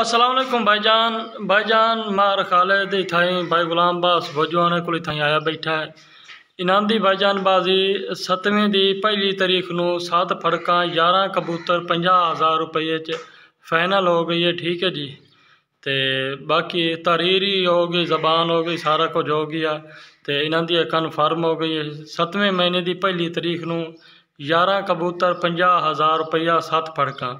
ਅਸਲਾਮ ਭਾਈ ਜਾਨ ਭਾਈ ਜਾਨ ਮਾਰ ਖਾਲਿਦ ਇਥਾਈ ਭਾਈ ਗੁਲਾਮ ਬਾਸ ਵਜਵਾਨੇ ਕੋਲ ਇਥਾਈ ਆਇਆ ਬੈਠਾ ਹੈ ਭਾਈ ਜਾਨ ਬਾਜ਼ੀ 7ਵੇਂ ਦੀ ਪਹਿਲੀ ਤਾਰੀਖ ਨੂੰ 7 ਫੜਕਾਂ 11 ਕਬੂਤਰ 50000 ਰੁਪਏ ਚ ਫਾਈਨਲ ਹੋ ਗਈ ਹੈ ਠੀਕ ਹੈ ਜੀ ਤੇ ਬਾਕੀ ਤਰੀਰੀ ਹੋ ਗਈ ਜ਼ਬਾਨ ਹੋ ਗਈ ਸਾਰਾ ਕੁਝ ਹੋ ਗਿਆ ਤੇ ਇਹਨਾਂ ਦੀ ਕਨਫਰਮ ਹੋ ਗਈ 7ਵੇਂ ਮਹੀਨੇ ਦੀ ਪਹਿਲੀ ਤਾਰੀਖ ਨੂੰ 11 ਕਬੂਤਰ 50000 ਰੁਪਇਆ 7 ਫੜਕਾਂ